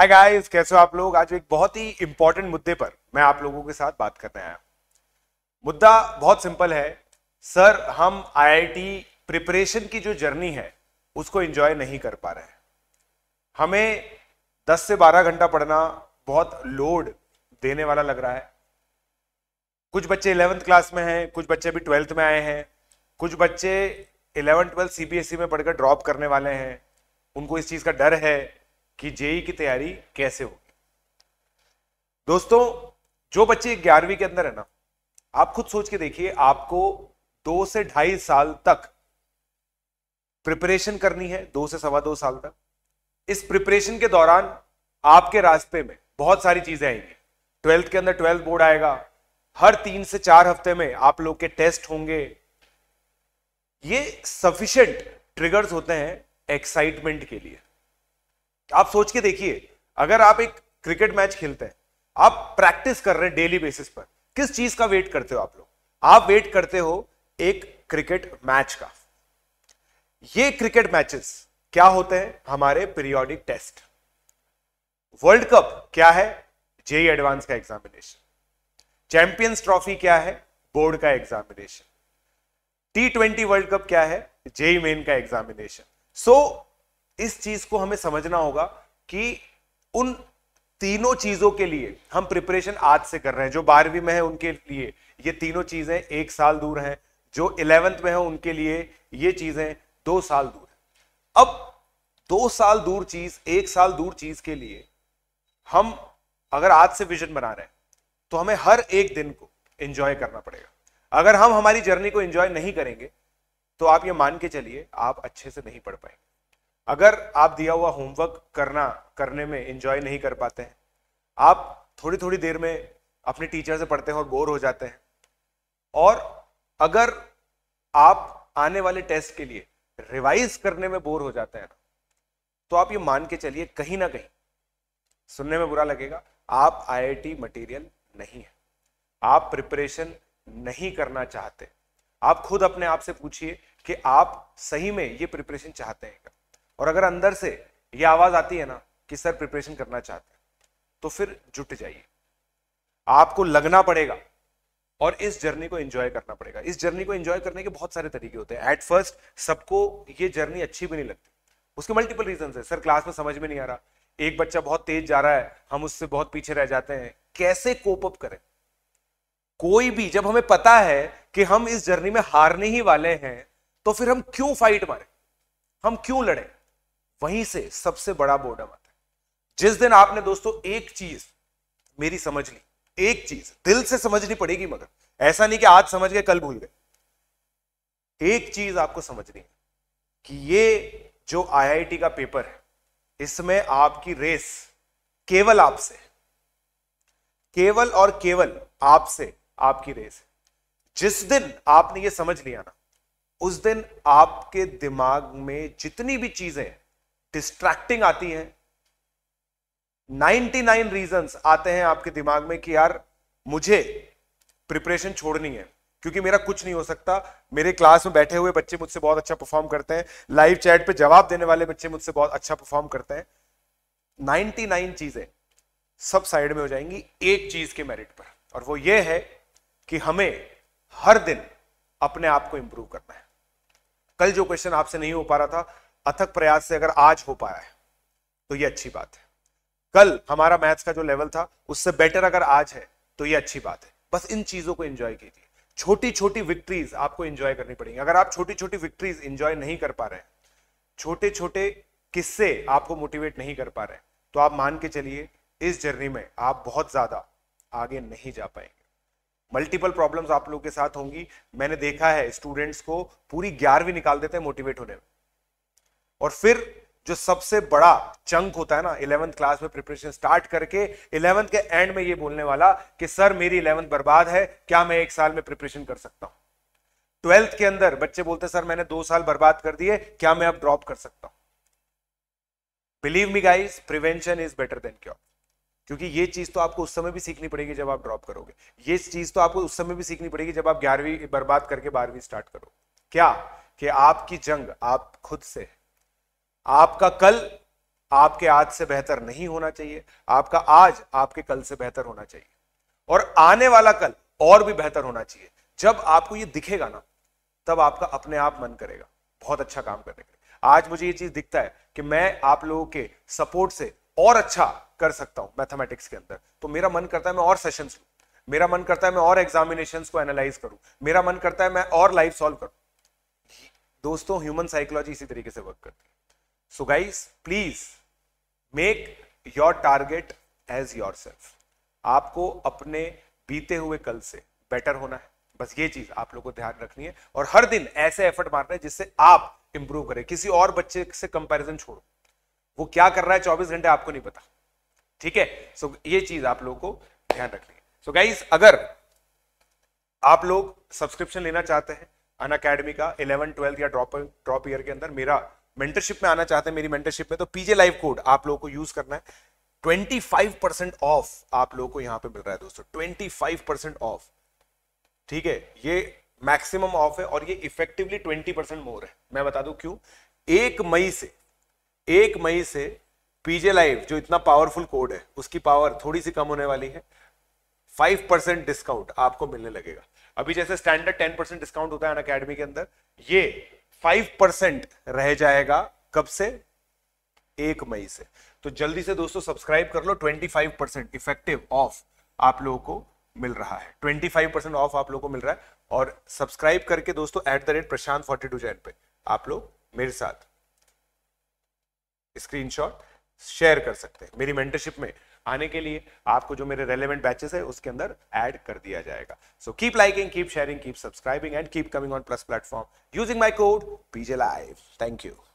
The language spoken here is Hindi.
हाय गाइस कैसे हो आप लोग आज एक बहुत ही इंपॉर्टेंट मुद्दे पर मैं आप लोगों के साथ बात करने आया मुद्दा बहुत सिंपल है सर हम आईआईटी प्रिपरेशन की जो जर्नी है उसको एंजॉय नहीं कर पा रहे हैं हमें 10 से 12 घंटा पढ़ना बहुत लोड देने वाला लग रहा है कुछ बच्चे इलेवंथ क्लास में हैं कुछ बच्चे अभी ट्वेल्थ में आए हैं कुछ बच्चे इलेवन ट्वेल्थ सीबीएसई में पढ़कर ड्रॉप करने वाले हैं उनको इस चीज़ का डर है कि जेई की तैयारी कैसे होगी दोस्तों जो बच्चे ग्यारहवीं के अंदर है ना आप खुद सोच के देखिए आपको दो से ढाई साल तक प्रिपरेशन करनी है दो से सवा दो साल तक इस प्रिपरेशन के दौरान आपके रास्ते में बहुत सारी चीजें आएंगी ट्वेल्थ के अंदर ट्वेल्थ बोर्ड आएगा हर तीन से चार हफ्ते में आप लोग के टेस्ट होंगे ये सफिशियंट ट्रिगर्स होते हैं एक्साइटमेंट के लिए आप सोच के देखिए अगर आप एक क्रिकेट मैच खेलते हैं आप प्रैक्टिस कर रहे हैं डेली बेसिस पर किस चीज का वेट करते हो आप लोग आप वेट करते हो एक क्रिकेट मैच का ये क्रिकेट मैचेस क्या होते हैं हमारे पीरियोडिक टेस्ट वर्ल्ड कप क्या है जेई एडवांस का एग्जामिनेशन चैंपियंस ट्रॉफी क्या है बोर्ड का examination T twenty world cup क्या है जेई मेन का एग्जामिनेशन सो so, इस चीज को हमें समझना होगा कि उन तीनों चीजों के लिए हम प्रिपरेशन आज से कर रहे हैं जो बारहवीं में है उनके लिए ये तीनों चीजें एक साल दूर हैं जो इलेवेंथ में है उनके लिए ये चीजें दो साल दूर है अब दो साल दूर चीज एक साल दूर चीज के लिए हम अगर आज से विजन बना रहे हैं तो हमें हर एक दिन को एंजॉय करना पड़ेगा अगर हम हमारी जर्नी को एंजॉय नहीं करेंगे तो आप ये मान के चलिए आप अच्छे से नहीं पढ़ पाएंगे अगर आप दिया हुआ होमवर्क करना करने में इंजॉय नहीं कर पाते हैं आप थोड़ी थोड़ी देर में अपने टीचर से पढ़ते हैं और बोर हो जाते हैं और अगर आप आने वाले टेस्ट के लिए रिवाइज करने में बोर हो जाते हैं तो आप ये मान के चलिए कहीं ना कहीं सुनने में बुरा लगेगा आप आईआईटी मटेरियल नहीं है आप प्रिपरेशन नहीं करना चाहते आप खुद अपने आप से पूछिए कि आप सही में ये प्रिपरेशन चाहते हैं और अगर अंदर से ये आवाज आती है ना कि सर प्रिपरेशन करना चाहते हैं तो फिर जुट जाइए आपको लगना पड़ेगा और इस जर्नी को एंजॉय करना पड़ेगा इस जर्नी को एंजॉय करने के बहुत सारे तरीके होते हैं एट फर्स्ट सबको ये जर्नी अच्छी भी नहीं लगती उसके मल्टीपल रीजन है सर क्लास में समझ में नहीं आ रहा एक बच्चा बहुत तेज जा रहा है हम उससे बहुत पीछे रह जाते हैं कैसे कोप अप करें कोई भी जब हमें पता है कि हम इस जर्नी में हारने ही वाले हैं तो फिर हम क्यों फाइट मारें हम क्यों लड़ें वहीं से सबसे बड़ा बोर्डम आता है जिस दिन आपने दोस्तों एक चीज मेरी समझ ली एक चीज दिल से समझनी पड़ेगी मगर ऐसा नहीं कि आज समझ गए कल भूल गए एक चीज आपको समझनी है कि ये जो आईआईटी का पेपर है इसमें आपकी रेस केवल आपसे केवल और केवल आपसे आपकी रेस है जिस दिन आपने ये समझ लिया ना उस दिन आपके दिमाग में जितनी भी चीजें हैं डिस्ट्रैक्टिंग आती हैं 99 रीजंस आते हैं आपके दिमाग में कि यार मुझे प्रिपरेशन छोड़नी है क्योंकि मेरा कुछ नहीं हो सकता मेरे क्लास में बैठे हुए बच्चे मुझसे बहुत अच्छा परफॉर्म करते हैं लाइव चैट पे जवाब देने वाले बच्चे मुझसे बहुत अच्छा परफॉर्म करते हैं 99 चीजें सब साइड में हो जाएंगी एक चीज के मेरिट पर और वो ये है कि हमें हर दिन अपने आप को इंप्रूव करना है कल जो क्वेश्चन आपसे नहीं हो पा रहा था अथक प्रयास से अगर आज हो पाया है तो ये अच्छी बात है कल हमारा मैथ्स का जो लेवल था उससे बेटर अगर आज है तो ये अच्छी बात है बस इन चीजों को एंजॉय कीजिए छोटी छोटी विक्ट्रीज आपको एंजॉय करनी पड़ेगी अगर आप छोटी छोटी विक्ट्रीज एंजॉय नहीं कर पा रहे हैं छोटे छोटे किस्से आपको मोटिवेट नहीं कर पा रहे तो आप मान के चलिए इस जर्नी में आप बहुत ज्यादा आगे नहीं जा पाएंगे मल्टीपल प्रॉब्लम्स आप लोगों के साथ होंगी मैंने देखा है स्टूडेंट्स को पूरी ग्यारहवीं निकाल देते हैं मोटिवेट होने में और फिर जो सबसे बड़ा चंक होता है ना इलेवंथ क्लास में प्रिपरेशन स्टार्ट करके इलेवंथ के एंड में ये बोलने वाला कि सर मेरी इलेवंथ बर्बाद है क्या मैं एक साल में प्रिपरेशन कर सकता हूं ट्वेल्थ के अंदर बच्चे बोलते सर मैंने दो साल बर्बाद कर दिए क्या मैं अब ड्रॉप कर सकता हूं believe me guys prevention is better than cure क्योंकि ये चीज तो आपको उस समय भी सीखनी पड़ेगी जब आप ड्रॉप करोगे ये चीज तो आपको उस समय भी सीखनी पड़ेगी जब आप ग्यारहवीं बर्बाद करके बारहवीं स्टार्ट करोगे क्या कि आपकी जंग आप खुद से है आपका कल आपके आज से बेहतर नहीं होना चाहिए आपका आज आपके कल से बेहतर होना चाहिए और आने वाला कल और भी बेहतर होना चाहिए जब आपको ये दिखेगा ना तब आपका अपने आप मन करेगा बहुत अच्छा काम करने का आज मुझे ये चीज दिखता है कि मैं आप लोगों के सपोर्ट से और अच्छा कर सकता हूं मैथमेटिक्स के अंदर तो मेरा मन करता है मैं और सेशन लू मेरा मन करता है मैं और एग्जामिनेशन को एनालाइज करूं मेरा मन करता है मैं और लाइफ सॉल्व करूं दोस्तों ह्यूमन साइकोलॉजी इसी तरीके से वर्क करती है guys please make your target as yourself आपको अपने बीते हुए कल से बेटर होना है बस ये चीज आप लोगों को ध्यान रखनी है और हर दिन ऐसे एफर्ट मारना है जिससे आप इंप्रूव करें किसी और बच्चे से कंपैरिजन छोड़ो वो क्या कर रहा है चौबीस घंटे आपको नहीं पता ठीक है सो ये चीज आप लोगों को ध्यान रखनी है सो so, गाइज अगर आप लोग सब्सक्रिप्शन लेना चाहते हैं अन अकेडमी का इलेवन ट्वेल्थ या ड्रॉप ड्रॉप ईयर के अंदर मेरा मेंटरशिप में आना चाहते हैं मेरी मेंटरशिप में तो पीजे लाइव कोड आप लोगों को यूज करना है ट्वेंटी फाइव परसेंट ऑफ आप लोगों को यहां पे मिल रहा है दोस्तों ट्वेंटी फाइव परसेंट ऑफ ठीक है ये मैक्सिमम ऑफ है और ये इफेक्टिवली ट्वेंटी परसेंट मोर है मैं बता दू क्यों एक मई से एक मई से पीजे लाइव जो इतना पावरफुल कोड है उसकी पावर थोड़ी सी कम होने वाली है फाइव परसेंट डिस्काउंट आपको मिलने लगेगा अभी जैसे स्टैंडर्ड टेन परसेंट डिस्काउंट होता है अन अकेडमी के अंदर ये फाइव परसेंट रह जाएगा कब से एक मई से तो जल्दी से दोस्तों सब्सक्राइब कर लो twenty five percent effective off आप लोगों को मिल रहा है ट्वेंटी फाइव परसेंट ऑफ आप लोगों को मिल रहा है और सब्सक्राइब करके दोस्तों at the rate Prashant forty two Jain पे आप लोग मेरे साथ स्क्रीनशॉट शेयर कर सकते हैं मेरी मेंटरशिप में आने के लिए आपको जो मेरे रेलिवेंट बैचेस है उसके अंदर ऐड कर दिया जाएगा so keep liking keep sharing keep subscribing and keep coming on plus platform using my code PJ live thank you